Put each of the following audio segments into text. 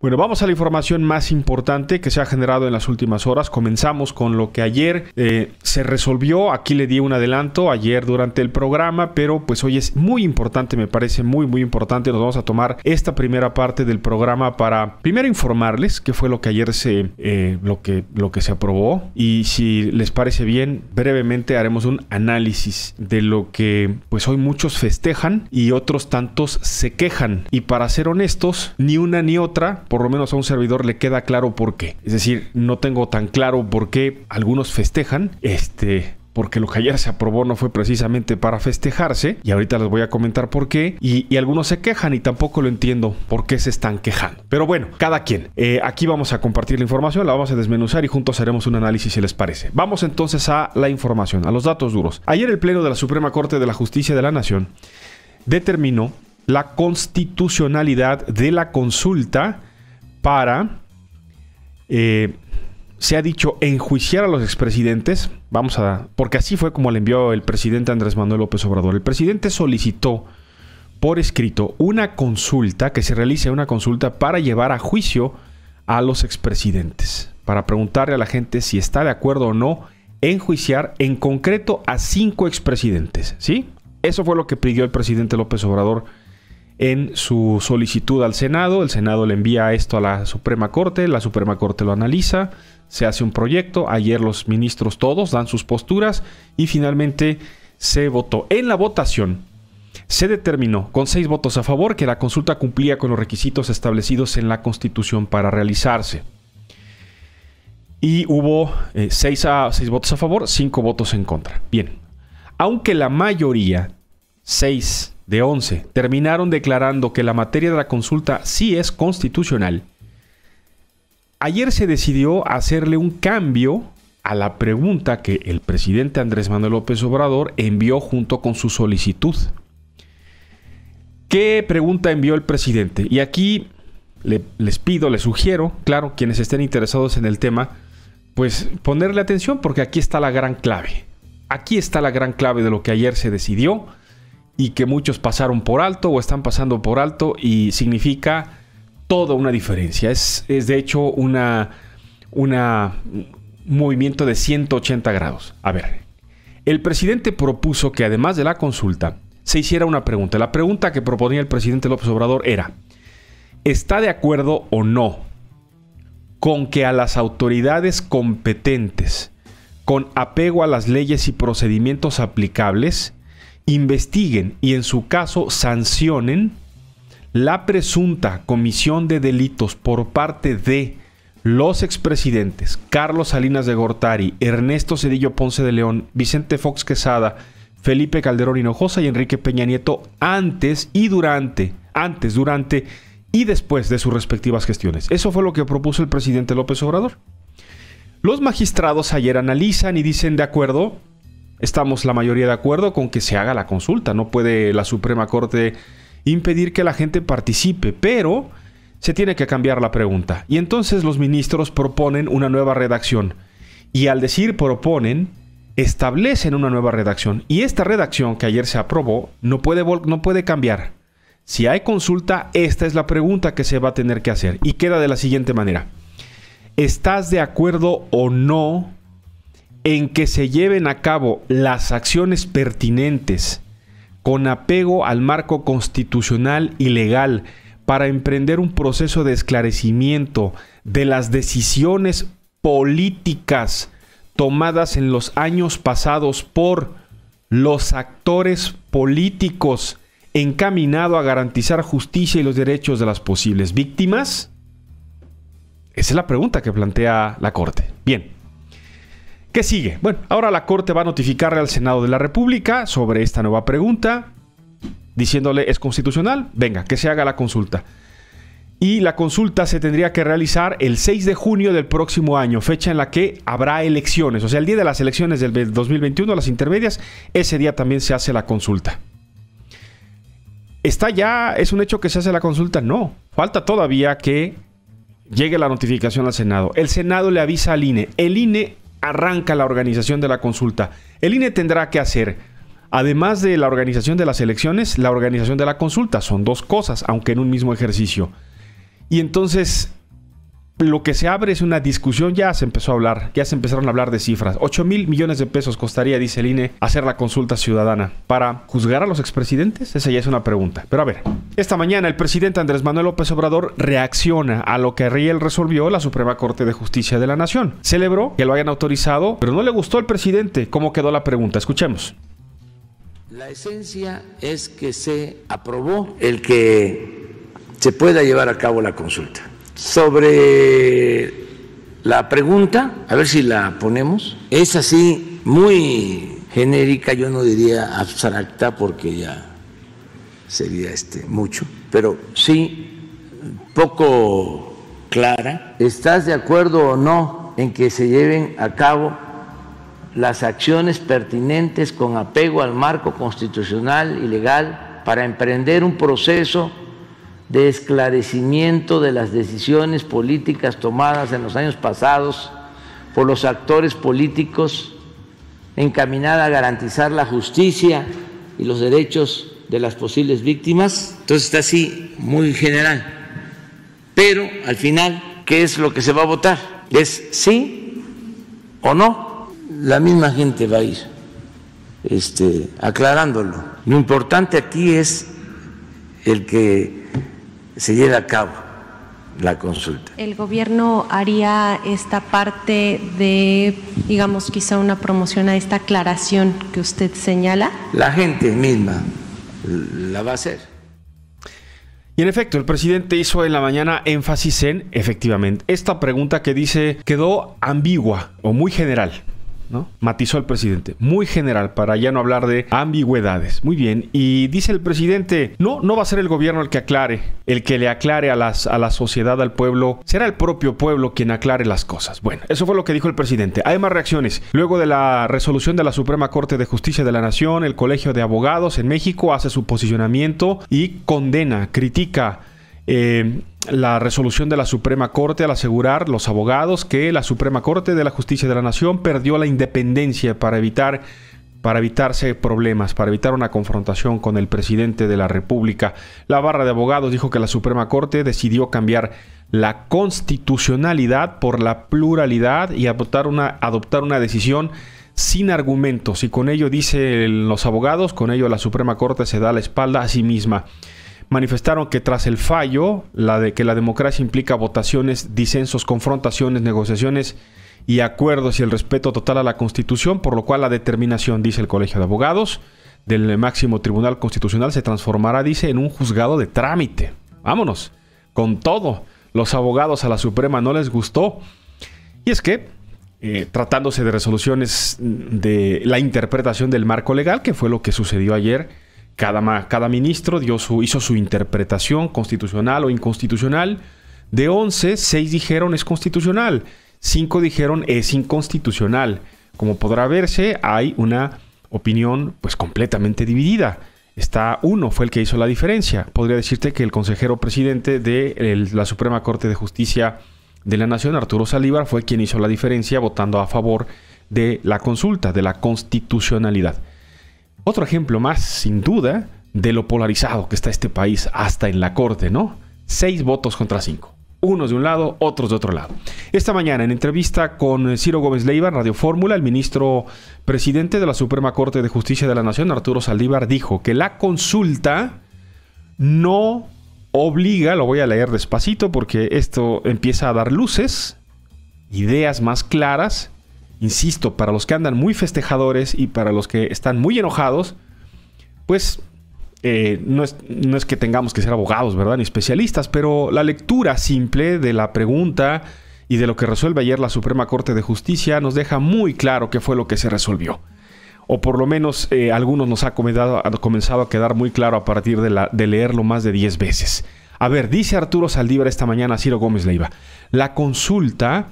Bueno, vamos a la información más importante que se ha generado en las últimas horas. Comenzamos con lo que ayer eh, se resolvió. Aquí le di un adelanto ayer durante el programa, pero pues hoy es muy importante, me parece muy, muy importante. Nos vamos a tomar esta primera parte del programa para primero informarles qué fue lo que ayer se, eh, lo, que, lo que se aprobó. Y si les parece bien, brevemente haremos un análisis de lo que pues hoy muchos festejan y otros tantos se quejan. Y para ser honestos, ni una ni otra por lo menos a un servidor le queda claro por qué. Es decir, no tengo tan claro por qué algunos festejan, este, porque lo que ayer se aprobó no fue precisamente para festejarse, y ahorita les voy a comentar por qué, y, algunos se quejan y tampoco lo entiendo por qué se están quejando. Pero bueno, cada quien. Eh, aquí vamos a compartir la información, la vamos a desmenuzar y juntos haremos un análisis si les parece. Vamos entonces a la información, a los datos duros. Ayer el Pleno de la Suprema Corte de la Justicia de la Nación determinó la constitucionalidad de la consulta para, eh, se ha dicho, enjuiciar a los expresidentes. Vamos a, porque así fue como le envió el presidente Andrés Manuel López Obrador. El presidente solicitó por escrito una consulta, que se realice una consulta para llevar a juicio a los expresidentes, para preguntarle a la gente si está de acuerdo o no enjuiciar en concreto a cinco expresidentes, ¿sí? Eso fue lo que pidió el presidente López Obrador en su solicitud al Senado. El Senado le envía esto a la Suprema Corte, la Suprema Corte lo analiza, se hace un proyecto, ayer los ministros todos dan sus posturas y finalmente se votó. En la votación se determinó con seis votos a favor que la consulta cumplía con los requisitos establecidos en la Constitución para realizarse. Y hubo eh, seis, a, seis votos a favor, cinco votos en contra. Bien, aunque la mayoría, seis de 11 terminaron declarando que la materia de la consulta sí es constitucional, ayer se decidió hacerle un cambio a la pregunta que el presidente Andrés Manuel López Obrador envió junto con su solicitud. ¿Qué pregunta envió el presidente? Y aquí les pido, les sugiero, claro, quienes estén interesados en el tema, pues ponerle atención porque aquí está la gran clave. Aquí está la gran clave de lo que ayer se decidió y que muchos pasaron por alto o están pasando por alto y significa toda una diferencia. Es, de hecho una, movimiento de 180 grados. A ver, el presidente propuso que además de la consulta se hiciera una pregunta. La pregunta que proponía el presidente López Obrador era, ¿está de acuerdo o no con que a las autoridades competentes, con apego a las leyes y procedimientos aplicables, investiguen y en su caso sancionen la presunta comisión de delitos por parte de los expresidentes Carlos Salinas de Gortari, Ernesto Cedillo Ponce de León, Vicente Fox Quesada, Felipe Calderón Hinojosa y Enrique Peña Nieto antes y durante, antes, durante y después de sus respectivas gestiones. Eso fue lo que propuso el presidente López Obrador. Los magistrados ayer analizan y dicen, de acuerdo, Estamos la mayoría de acuerdo con que se haga la consulta, no puede la Suprema Corte impedir que la gente participe, pero se tiene que cambiar la pregunta. Y entonces los ministros proponen una nueva redacción. Y al decir proponen, establecen una nueva redacción. Y esta redacción que ayer se aprobó no puede, no puede cambiar. Si hay consulta, esta es la pregunta que se va a tener que hacer. Y queda de la siguiente manera. ¿Estás de acuerdo o no en que se lleven a cabo las acciones pertinentes con apego al marco constitucional y legal para emprender un proceso de esclarecimiento de las decisiones políticas tomadas en los años pasados por los actores políticos encaminado a garantizar justicia y los derechos de las posibles víctimas? Esa es la pregunta que plantea la Corte. Bien. ¿Qué sigue? Bueno, ahora la Corte va a notificarle al Senado de la República sobre esta nueva pregunta, diciéndole es constitucional, venga, que se haga la consulta. Y la consulta se tendría que realizar el 6 de junio del próximo año, fecha en la que habrá elecciones. O sea, el día de las elecciones del 2021, las intermedias, ese día también se hace la consulta. ¿Está ya, es un hecho que se hace la consulta? No, falta todavía que llegue la notificación al Senado. El Senado le avisa al INE. El INE arranca la organización de la consulta. El INE tendrá que hacer, además de la organización de las elecciones, la organización de la consulta. Son dos cosas, aunque en un mismo ejercicio. Y entonces lo que se abre es una discusión, ya se empezó a hablar, ya se empezaron a hablar de cifras. 8 mil millones de pesos costaría, dice el INE, hacer la consulta ciudadana. ¿Para juzgar a los expresidentes? Esa ya es una pregunta. Pero a ver, esta mañana el presidente Andrés Manuel López Obrador reacciona a lo que Riel resolvió la Suprema Corte de Justicia de la Nación. Celebró que lo hayan autorizado, pero no le gustó al presidente. ¿Cómo quedó la pregunta? Escuchemos. La esencia es que se aprobó el que se pueda llevar a cabo la consulta sobre la pregunta, a ver si la ponemos, es así muy genérica, yo no diría abstracta porque ya sería este mucho, pero sí poco clara. ¿Estás de acuerdo o no en que se lleven a cabo las acciones pertinentes con apego al marco constitucional y legal para emprender un proceso de esclarecimiento de las decisiones políticas tomadas en los años pasados por los actores políticos encaminada a garantizar la justicia y los derechos de las posibles víctimas. Entonces está así muy general. Pero al final, ¿qué es lo que se va a votar? ¿Es sí o no? La misma gente va a ir este, aclarándolo. Lo importante aquí es el que se lleve a cabo la consulta. ¿El gobierno haría esta parte de, digamos, quizá una promoción a esta aclaración que usted señala? La gente misma la va a hacer. Y en efecto, el presidente hizo en la mañana énfasis en, efectivamente, esta pregunta que dice quedó ambigua o muy general. ¿no? Matizó el presidente. Muy general, para ya no hablar de ambigüedades. Muy bien. Y dice el presidente, no, no va a ser el gobierno el que aclare, el que le aclare a, las, a la sociedad, al pueblo. Será el propio pueblo quien aclare las cosas. Bueno, eso fue lo que dijo el presidente. Hay más reacciones. Luego de la resolución de la Suprema Corte de Justicia de la Nación, el Colegio de Abogados en México hace su posicionamiento y condena, critica eh, la resolución de la Suprema Corte al asegurar los abogados que la Suprema Corte de la Justicia de la Nación perdió la independencia para evitar para evitarse problemas, para evitar una confrontación con el presidente de la República. La barra de abogados dijo que la Suprema Corte decidió cambiar la constitucionalidad por la pluralidad y adoptar una, adoptar una decisión sin argumentos. Y con ello, dicen los abogados, con ello la Suprema Corte se da la espalda a sí misma manifestaron que tras el fallo, la de que la democracia implica votaciones, disensos, confrontaciones, negociaciones y acuerdos y el respeto total a la Constitución, por lo cual la determinación, dice el Colegio de Abogados, del máximo Tribunal Constitucional se transformará, dice, en un juzgado de trámite. Vámonos, con todo. Los abogados a la Suprema no les gustó. Y es que, eh, tratándose de resoluciones de la interpretación del marco legal, que fue lo que sucedió ayer, cada, ministro dio su, hizo su interpretación constitucional o inconstitucional. De 11, 6 dijeron es constitucional, 5 dijeron es inconstitucional. Como podrá verse, hay una opinión pues completamente dividida. Está uno, fue el que hizo la diferencia. Podría decirte que el consejero presidente de la Suprema Corte de Justicia de la Nación, Arturo Salívar, fue quien hizo la diferencia votando a favor de la consulta, de la constitucionalidad. Otro ejemplo más, sin duda, de lo polarizado que está este país hasta en la corte, ¿no? Seis votos contra cinco. Unos de un lado, otros de otro lado. Esta mañana, en entrevista con Ciro Gómez Leiva, Radio Fórmula, el ministro presidente de la Suprema Corte de Justicia de la Nación, Arturo Saldívar, dijo que la consulta no obliga, lo voy a leer despacito porque esto empieza a dar luces, ideas más claras insisto, para los que andan muy festejadores y para los que están muy enojados, pues eh, no, es, no, es, que tengamos que ser abogados, ¿verdad? Ni especialistas, pero la lectura simple de la pregunta y de lo que resuelve ayer la Suprema Corte de Justicia nos deja muy claro qué fue lo que se resolvió. O por lo menos eh, algunos nos ha, comenzado, a quedar muy claro a partir de, de leerlo más de 10 veces. A ver, dice Arturo Saldívar esta mañana Ciro Gómez Leiva, la consulta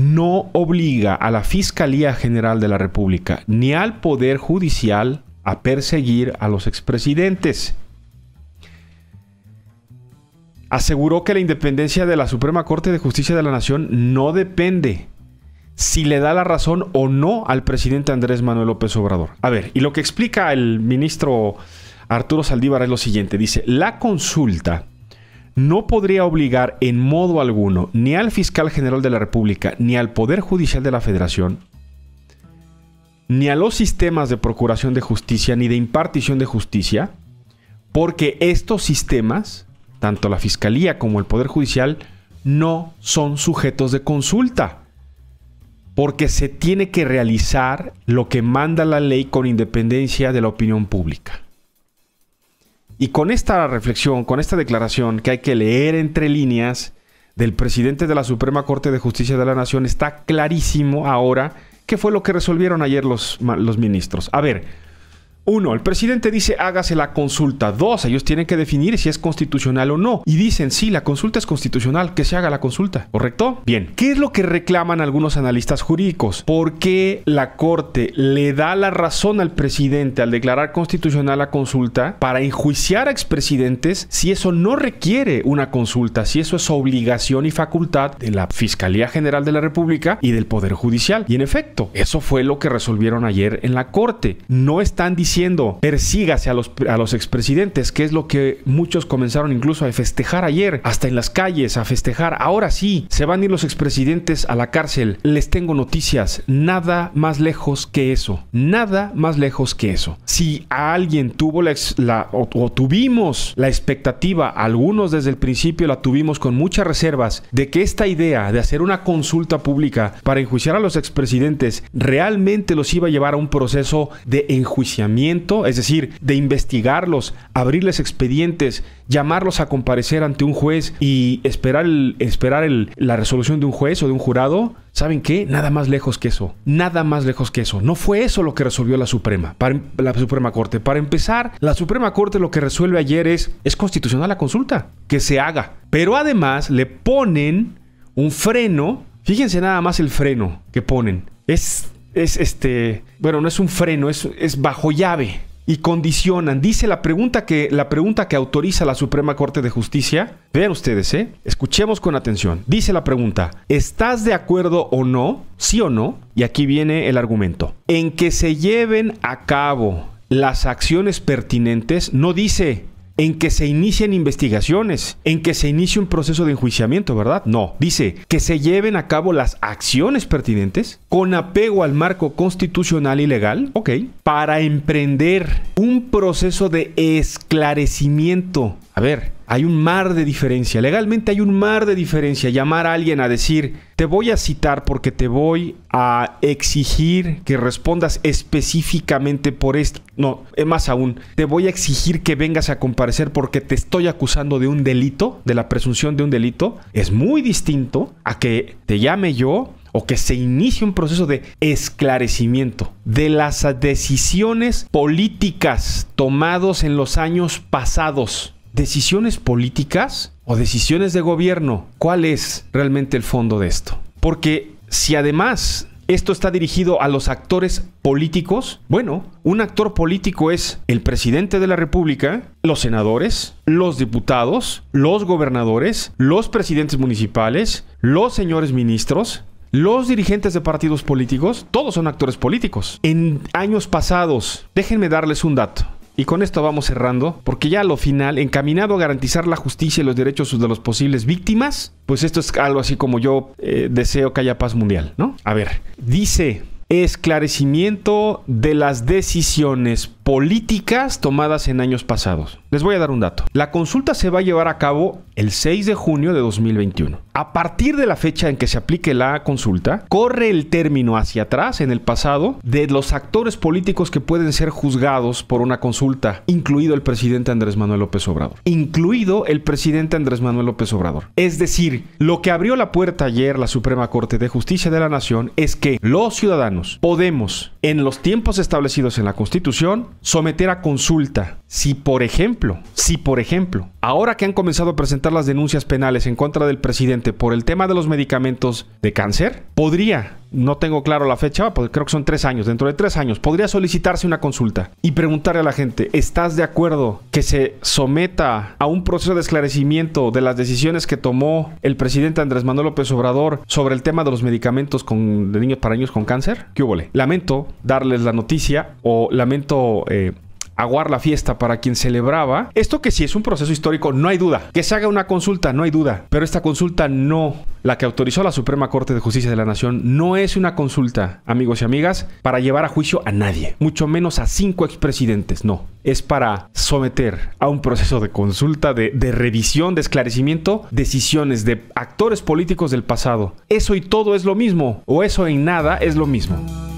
no obliga a la Fiscalía General de la República ni al Poder Judicial a perseguir a los expresidentes. Aseguró que la independencia de la Suprema Corte de Justicia de la Nación no depende si le da la razón o no al presidente Andrés Manuel López Obrador. A ver, y lo que explica el ministro Arturo Saldívar es lo siguiente. Dice, la consulta no podría obligar en modo alguno ni al fiscal general de la República, ni al Poder Judicial de la Federación, ni a los sistemas de procuración de justicia, ni de impartición de justicia, porque estos sistemas, tanto la Fiscalía como el Poder Judicial, no son sujetos de consulta, porque se tiene que realizar lo que manda la ley con independencia de la opinión pública. Y con esta reflexión, con esta declaración que hay que leer entre líneas del presidente de la Suprema Corte de Justicia de la Nación, está clarísimo ahora qué fue lo que resolvieron ayer los, los ministros. A ver, uno, el presidente dice hágase la consulta. Dos, ellos tienen que definir si es constitucional o no. Y dicen, sí, la consulta es constitucional, que se haga la consulta. ¿Correcto? Bien, ¿qué es lo que reclaman algunos analistas jurídicos? ¿Por qué la Corte le da la razón al presidente al declarar constitucional la consulta para enjuiciar a expresidentes si eso no requiere una consulta, si eso es obligación y facultad de la Fiscalía General de la República y del Poder Judicial? Y en efecto, eso fue lo que resolvieron ayer en la Corte. No están diciendo diciendo persígase a los, expresidentes, que es lo que muchos comenzaron incluso a festejar ayer, hasta en las calles, a festejar. Ahora sí, se van a ir los expresidentes a la cárcel. Les tengo noticias, nada más lejos que eso, nada más lejos que eso. Si a alguien tuvo la, o tuvimos la expectativa, algunos desde el principio la tuvimos con muchas reservas, de que esta idea de hacer una consulta pública para enjuiciar a los expresidentes realmente los iba a llevar a un proceso de enjuiciamiento es decir, de investigarlos, abrirles expedientes, llamarlos a comparecer ante un juez y esperar, esperar la resolución de un juez o de un jurado, ¿saben qué? Nada más lejos que eso. Nada más lejos que eso. No fue eso lo que resolvió la Suprema, em, la Suprema Corte. Para empezar, la Suprema Corte lo que resuelve ayer es, es constitucional la consulta, que se haga. Pero además le ponen un freno, fíjense nada más el freno que ponen. Es es este, bueno, no es un freno, es, es bajo llave y condicionan. Dice la pregunta que la pregunta que autoriza la Suprema Corte de Justicia. Vean ustedes, ¿eh? Escuchemos con atención. Dice la pregunta: ¿Estás de acuerdo o no? Sí o no. Y aquí viene el argumento. En que se lleven a cabo las acciones pertinentes, no dice en que se inicien investigaciones, en que se inicie un proceso de enjuiciamiento, ¿verdad? No, dice que se lleven a cabo las acciones pertinentes con apego al marco constitucional y legal, ok, para emprender un proceso de esclarecimiento a ver, hay un mar de diferencia. Legalmente hay un mar de diferencia. Llamar a alguien a decir, te voy a citar porque te voy a exigir que respondas específicamente por esto. No, es más aún, te voy a exigir que vengas a comparecer porque te estoy acusando de un delito, de la presunción de un delito. Es muy distinto a que te llame yo o que se inicie un proceso de esclarecimiento de las decisiones políticas tomados en los años pasados decisiones políticas o decisiones de gobierno. ¿Cuál es realmente el fondo de esto? Porque si además esto está dirigido a los actores políticos. Bueno, un actor político es el presidente de la República, los senadores, los diputados, los gobernadores, los presidentes municipales, los señores ministros. Los dirigentes de partidos políticos, todos son actores políticos. En años pasados, déjenme darles un dato. Y con esto vamos cerrando, porque ya a lo final, encaminado a garantizar la justicia y los derechos de los posibles víctimas, pues esto es algo así como yo eh, deseo que haya paz mundial, ¿no? A ver, dice esclarecimiento de las decisiones políticas tomadas en años pasados. Les voy a dar un dato. La consulta se va a llevar a cabo el 6 de junio de 2021. A partir de la fecha en que se aplique la consulta, corre el término hacia atrás en el pasado de los actores políticos que pueden ser juzgados por una consulta, incluido el presidente Andrés Manuel López Obrador. Incluido el presidente Andrés Manuel López Obrador. Es decir, lo que abrió la puerta ayer la Suprema Corte de Justicia de la Nación es que los ciudadanos podemos, en los tiempos establecidos en la Constitución, someter a consulta. Si por ejemplo, si por ejemplo, ahora que han comenzado a presentar las denuncias penales en contra del presidente por el tema de los medicamentos de cáncer, podría no tengo claro la fecha, porque creo que son tres años, dentro de tres años, podría solicitarse una consulta y preguntarle a la gente, ¿estás de acuerdo que se someta a un proceso de esclarecimiento de las decisiones que tomó el presidente Andrés Manuel López Obrador sobre el tema de los medicamentos de niños para niños con cáncer? ¿Qué hubo? Lamento darles la noticia o lamento... Eh, aguar la fiesta para quien celebraba. Esto que sí es un proceso histórico, no hay duda. Que se haga una consulta, no hay duda. Pero esta consulta no, la que autorizó la Suprema Corte de Justicia de la Nación, no es una consulta, amigos y amigas, para llevar a juicio a nadie, mucho menos a cinco expresidentes, no. Es para someter a un proceso de consulta, de, revisión, de esclarecimiento, decisiones de actores políticos del pasado. Eso y todo es lo mismo, o eso y nada es lo mismo.